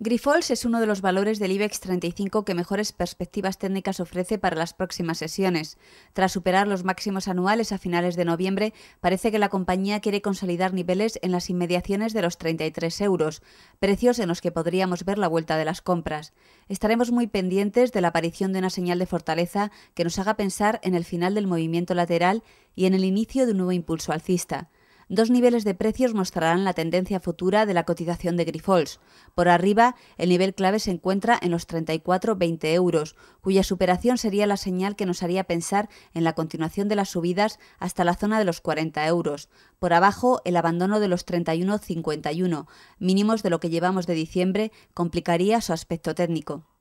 Grifols es uno de los valores del IBEX 35 que mejores perspectivas técnicas ofrece para las próximas sesiones. Tras superar los máximos anuales a finales de noviembre, parece que la compañía quiere consolidar niveles en las inmediaciones de los 33 euros, precios en los que podríamos ver la vuelta de las compras. Estaremos muy pendientes de la aparición de una señal de fortaleza que nos haga pensar en el final del movimiento lateral y en el inicio de un nuevo impulso alcista dos niveles de precios mostrarán la tendencia futura de la cotización de Grifols. Por arriba, el nivel clave se encuentra en los 34,20 euros, cuya superación sería la señal que nos haría pensar en la continuación de las subidas hasta la zona de los 40 euros. Por abajo, el abandono de los 31,51, mínimos de lo que llevamos de diciembre, complicaría su aspecto técnico.